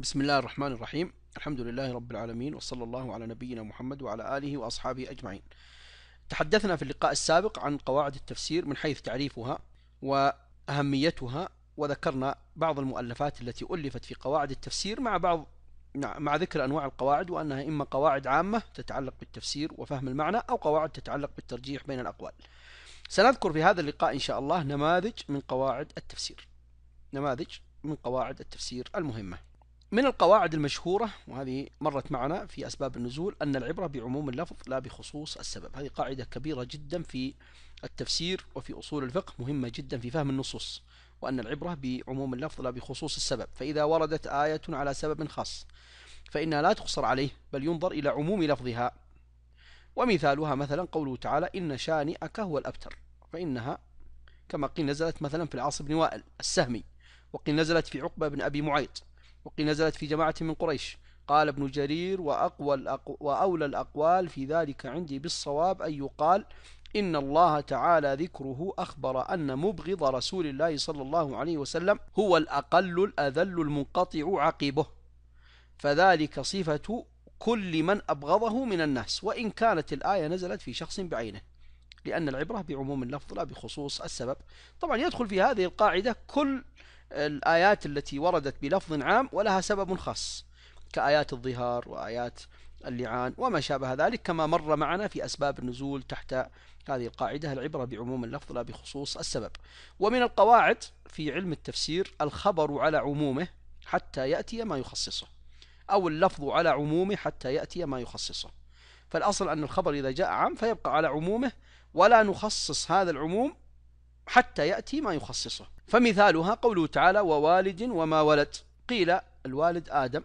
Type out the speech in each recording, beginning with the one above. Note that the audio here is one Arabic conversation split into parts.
بسم الله الرحمن الرحيم الحمد لله رب العالمين وصلى الله على نبينا محمد وعلى آله وأصحابه أجمعين تحدثنا في اللقاء السابق عن قواعد التفسير من حيث تعريفها وأهميتها وذكرنا بعض المؤلفات التي ألفت في قواعد التفسير مع بعض مع ذكر أنواع القواعد وأنها إما قواعد عامة تتعلق بالتفسير وفهم المعنى أو قواعد تتعلق بالترجيح بين الأقوال سنذكر في هذا اللقاء إن شاء الله نماذج من قواعد التفسير نماذج من قواعد التفسير المهمة من القواعد المشهورة وهذه مرت معنا في أسباب النزول أن العبرة بعموم اللفظ لا بخصوص السبب هذه قاعدة كبيرة جدا في التفسير وفي أصول الفقه مهمة جدا في فهم النصوص وأن العبرة بعموم اللفظ لا بخصوص السبب فإذا وردت آية على سبب خاص فإنها لا تقصر عليه بل ينظر إلى عموم لفظها ومثالها مثلا قوله تعالى إن شانئك هو الأبتر فإنها كما قيل نزلت مثلا في العاص بن وائل السهمي وقيل نزلت في عقبة بن أبي معيط وقيل نزلت في جماعة من قريش قال ابن جرير وأقوى الأقو وأولى الأقوال في ذلك عندي بالصواب أن يقال إن الله تعالى ذكره أخبر أن مبغض رسول الله صلى الله عليه وسلم هو الأقل الأذل المنقطع عقبه فذلك صفة كل من أبغضه من الناس وإن كانت الآية نزلت في شخص بعينه لأن العبرة بعموم اللفظ لا بخصوص السبب طبعا يدخل في هذه القاعدة كل الآيات التي وردت بلفظ عام ولها سبب خاص كآيات الظهار وآيات اللعان وما شابه ذلك كما مر معنا في أسباب النزول تحت هذه القاعدة العبرة بعموم اللفظ لا بخصوص السبب ومن القواعد في علم التفسير الخبر على عمومه حتى يأتي ما يخصصه أو اللفظ على عمومه حتى يأتي ما يخصصه فالأصل أن الخبر إذا جاء عام فيبقى على عمومه ولا نخصص هذا العموم حتى يأتي ما يخصصه فمثالها قوله تعالى ووالد وما ولد قيل الوالد آدم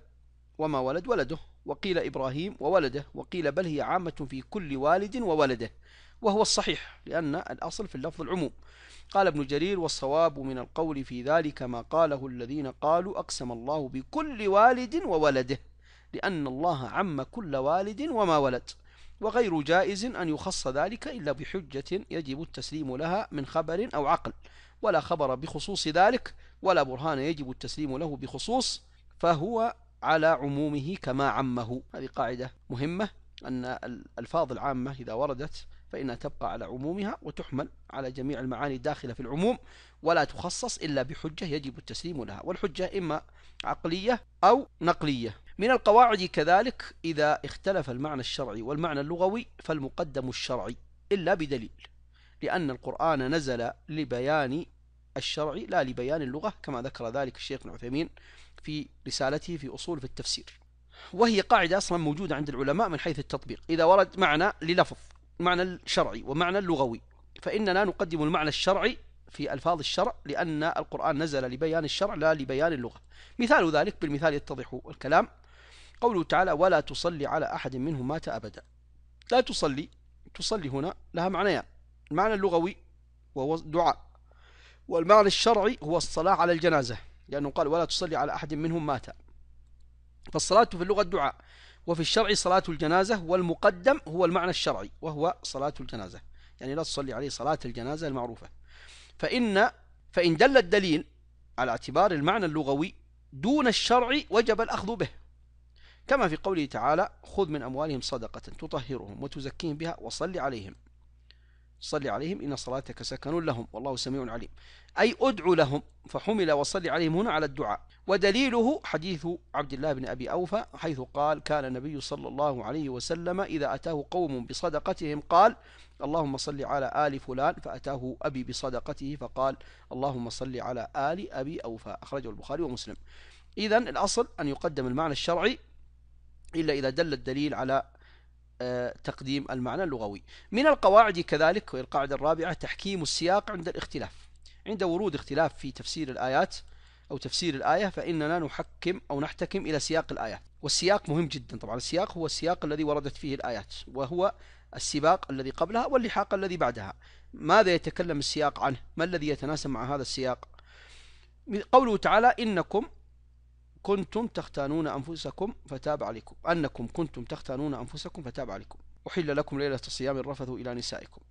وما ولد ولده وقيل إبراهيم وولده وقيل بل هي عامة في كل والد وولده وهو الصحيح لأن الأصل في اللفظ العموم قال ابن جرير والصواب من القول في ذلك ما قاله الذين قالوا أقسم الله بكل والد وولده لأن الله عم كل والد وما ولد وغير جائز أن يخص ذلك إلا بحجة يجب التسليم لها من خبر أو عقل ولا خبر بخصوص ذلك ولا برهان يجب التسليم له بخصوص فهو على عمومه كما عمه هذه قاعدة مهمة أن الألفاظ العامة إذا وردت فإنها تبقى على عمومها وتحمل على جميع المعاني الداخلة في العموم ولا تخصص إلا بحجة يجب التسليم لها والحجة إما عقلية أو نقلية من القواعد كذلك إذا اختلف المعنى الشرعي والمعنى اللغوي فالمقدم الشرعي إلا بدليل لأن القرآن نزل لبيان الشرع لا لبيان اللغة كما ذكر ذلك الشيخ ابن عثيمين في رسالته في أصول في التفسير وهي قاعدة أصلا موجودة عند العلماء من حيث التطبيق إذا ورد معنى للفظ معنى الشرعي ومعنى اللغوي فإننا نقدم المعنى الشرعي في ألفاظ الشرع لأن القرآن نزل لبيان الشرع لا لبيان اللغة مثال ذلك بالمثال يتضح الكلام قوله تعالى ولا تصلي على أحد منهم مات أبدا لا تصلي تصلي هنا لها معنيان المعنى اللغوي وهو دعاء والمعنى الشرعي هو الصلاة على الجنازة لأنه قال ولا تصلي على أحد منهم مات فالصلاة في اللغة الدعاء وفي الشرع صلاة الجنازة والمقدم هو المعنى الشرعي وهو صلاة الجنازة يعني لا تصلي عليه صلاة الجنازة المعروفة فإن فإن دل الدليل على اعتبار المعنى اللغوي دون الشرع وجب الأخذ به كما في قوله تعالى خذ من أموالهم صدقة تطهرهم وتزكيهم بها وصل عليهم صل عليهم إن صلاتك سكن لهم والله سميع عليم أي أدعو لهم فحمل وصل عليهم هنا على الدعاء ودليله حديث عبد الله بن أبي أوفى حيث قال كان النبي صلى الله عليه وسلم إذا أتاه قوم بصدقتهم قال اللهم صل على آل فلان فأتاه أبي بصدقته فقال اللهم صل على آل أبي أوفى أخرجه البخاري ومسلم إذا الأصل أن يقدم المعنى الشرعي إلا إذا دل الدليل على آه، تقديم المعنى اللغوي من القواعد كذلك وهي القاعدة الرابعة تحكيم السياق عند الاختلاف عند ورود اختلاف في تفسير الآيات أو تفسير الآية فإننا نحكم أو نحتكم إلى سياق الآية والسياق مهم جدا طبعا السياق هو السياق الذي وردت فيه الآيات وهو السباق الذي قبلها واللحاق الذي بعدها ماذا يتكلم السياق عنه ما الذي يتناسب مع هذا السياق قوله تعالى إنكم كنتم تختانون أنفسكم فتاب عليكم أنكم كنتم تختانون أنفسكم فتاب عليكم أحل لكم ليلة الصيام الرفث إلى نسائكم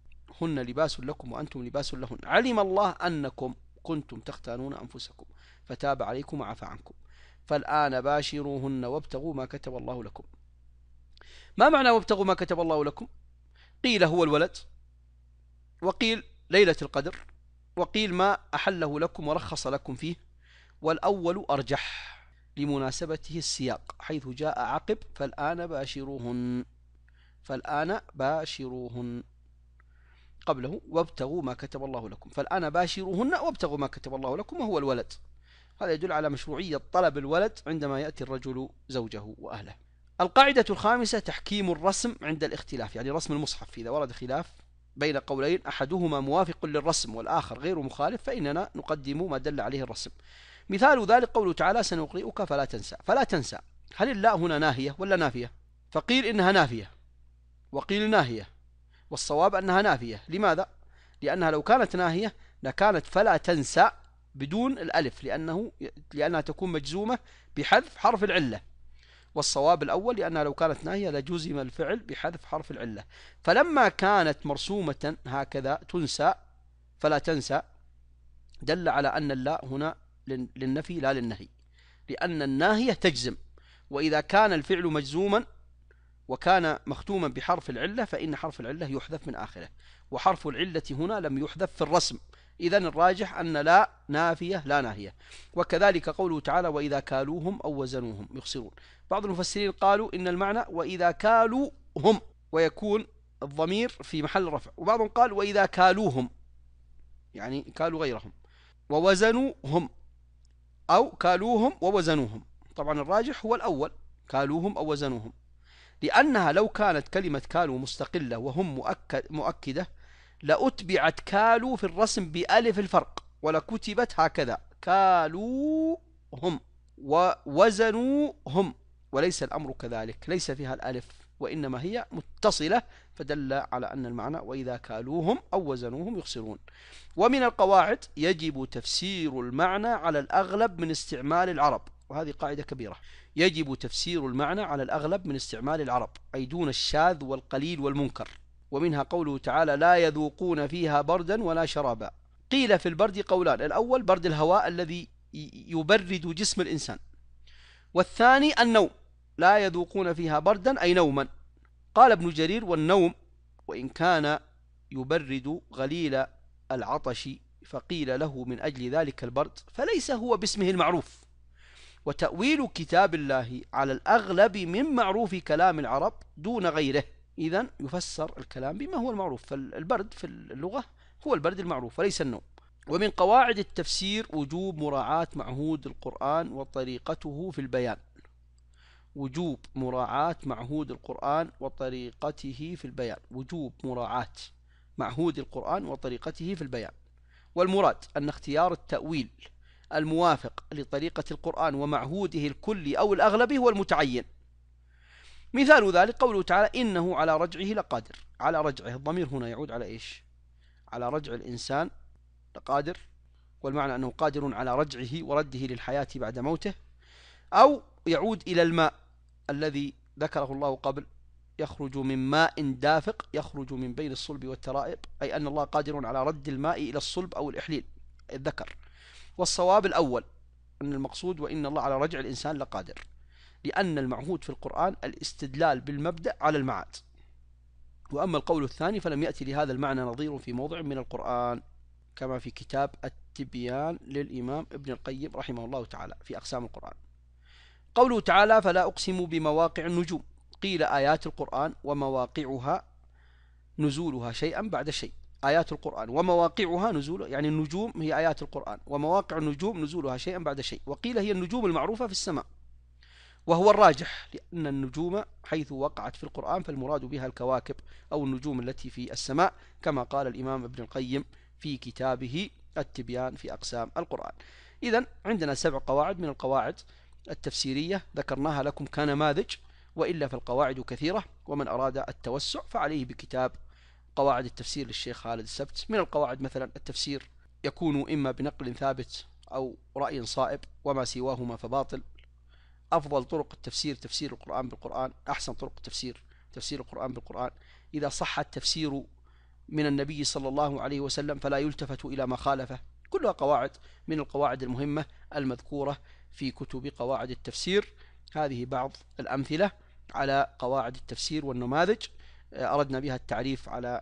هن لباس لكم وأنتم لباس لهن علم الله أنكم كنتم تختانون أنفسكم فتاب عليكم وعفى عنكم فالآن باشروهن وابتغوا ما كتب الله لكم ما معنى وابتغوا ما كتب الله لكم قيل هو الولد وقيل ليلة القدر وقيل ما أحله لكم ورخص لكم فيه والأول أرجح لمناسبته السياق حيث جاء عقب فالآن باشروهن فالآن باشروهن قبله وابتغوا ما كتب الله لكم فالآن باشروهن وابتغوا ما كتب الله لكم وهو الولد هذا يدل على مشروعية طلب الولد عندما يأتي الرجل زوجه وأهله القاعدة الخامسة تحكيم الرسم عند الاختلاف يعني رسم المصحف إذا ورد خلاف بين قولين أحدهما موافق للرسم والآخر غير مخالف فإننا نقدم ما دل عليه الرسم مثال ذلك قوله تعالى سنقرئك فلا تنسى فلا تنسى هل اللاء هنا ناهية ولا نافية فقيل إنها نافية وقيل ناهية والصواب أنها نافية لماذا لأنها لو كانت ناهية لكانت فلا تنسى بدون الألف لأنه لأنها تكون مجزومة بحذف حرف العلة والصواب الأول لأنها لو كانت ناهية لجزم الفعل بحذف حرف العلة فلما كانت مرسومة هكذا تنسى فلا تنسى دل على أن اللاء هنا للنفي لا للنهي لأن الناهية تجزم وإذا كان الفعل مجزوما وكان مختوما بحرف العلة فإن حرف العلة يحذف من آخره وحرف العلة هنا لم يحذف في الرسم إذا الراجح أن لا نافية لا ناهية وكذلك قوله تعالى وإذا كالوهم أو وزنوهم يخسرون بعض المفسرين قالوا إن المعنى وإذا كالوا هم ويكون الضمير في محل رفع وبعضهم قال وإذا كالوهم يعني كالوا غيرهم ووزنوا هم أو كالوهم ووزنوهم طبعا الراجح هو الأول كالوهم أو وزنوهم لأنها لو كانت كلمة كالو مستقلة وهم مؤكد مؤكدة لأتبعت كالو في الرسم بألف الفرق ولكتبت هكذا كالوهم ووزنوهم ووزنوا هم وليس الأمر كذلك ليس فيها الألف وإنما هي متصلة فدل على أن المعنى وإذا كالوهم أو وزنوهم يخسرون ومن القواعد يجب تفسير المعنى على الأغلب من استعمال العرب وهذه قاعدة كبيرة يجب تفسير المعنى على الأغلب من استعمال العرب أي دون الشاذ والقليل والمنكر ومنها قوله تعالى لا يذوقون فيها بردا ولا شرابا قيل في البرد قولان الأول برد الهواء الذي يبرد جسم الإنسان والثاني النوم لا يذوقون فيها بردا أي نوما قال ابن جرير والنوم وإن كان يبرد غليل العطش فقيل له من أجل ذلك البرد فليس هو باسمه المعروف وتأويل كتاب الله على الأغلب من معروف كلام العرب دون غيره إذا يفسر الكلام بما هو المعروف فالبرد في اللغة هو البرد المعروف وليس النوم ومن قواعد التفسير وجوب مراعاة معهود القرآن وطريقته في البيان وجوب مراعاة معهود القرآن وطريقته في البيان وجوب مراعاة معهود القرآن وطريقته في البيان والمراد أن اختيار التأويل الموافق لطريقة القرآن ومعهوده الكلي أو الأغلبي هو المتعين مثال ذلك قوله تعالى إنه على رجعه لقادر على رجعه الضمير هنا يعود على إيش على رجع الإنسان لقادر والمعنى أنه قادر على رجعه ورده للحياة بعد موته أو يعود إلى الماء الذي ذكره الله قبل يخرج من ماء دافق يخرج من بين الصلب والترائب أي أن الله قادر على رد الماء إلى الصلب أو الإحليل الذكر والصواب الأول أن المقصود وإن الله على رجع الإنسان لقادر لأن المعهود في القرآن الاستدلال بالمبدأ على المعاد وأما القول الثاني فلم يأتي لهذا المعنى نظير في موضع من القرآن كما في كتاب التبيان للإمام ابن القيم رحمه الله تعالى في أقسام القرآن قوله تعالى فلا أقسم بمواقع النجوم قيل آيات القرآن ومواقعها نزولها شيئا بعد شيء آيات القرآن ومواقعها نزول يعني النجوم هي آيات القرآن ومواقع النجوم نزولها شيئا بعد شيء وقيل هي النجوم المعروفة في السماء وهو الراجح لأن النجوم حيث وقعت في القرآن فالمراد بها الكواكب أو النجوم التي في السماء كما قال الإمام ابن القيم في كتابه التبيان في أقسام القرآن إذا عندنا سبع قواعد من القواعد التفسيرية ذكرناها لكم كنماذج وإلا فالقواعد كثيرة ومن أراد التوسع فعليه بكتاب قواعد التفسير للشيخ خالد السبت من القواعد مثلا التفسير يكون إما بنقل ثابت أو رأي صائب وما سواهما فباطل أفضل طرق التفسير تفسير القرآن بالقرآن أحسن طرق التفسير تفسير القرآن بالقرآن إذا صح التفسير من النبي صلى الله عليه وسلم فلا يلتفت إلى ما خالفه كلها قواعد من القواعد المهمة المذكورة في كتب قواعد التفسير هذه بعض الأمثلة على قواعد التفسير والنماذج آه، أردنا بها التعريف على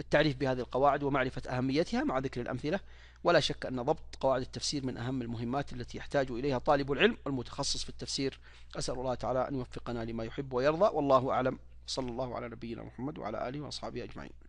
التعريف بهذه القواعد ومعرفة أهميتها مع ذكر الأمثلة ولا شك أن ضبط قواعد التفسير من أهم المهمات التي يحتاج إليها طالب العلم والمتخصص في التفسير أسأل الله تعالى أن يوفقنا لما يحب ويرضى والله أعلم صلى الله على نبينا محمد وعلى آله وأصحابه أجمعين